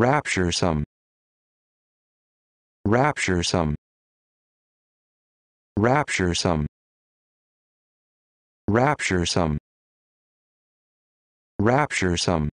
rapture some rapture some rapture some rapture some rapture some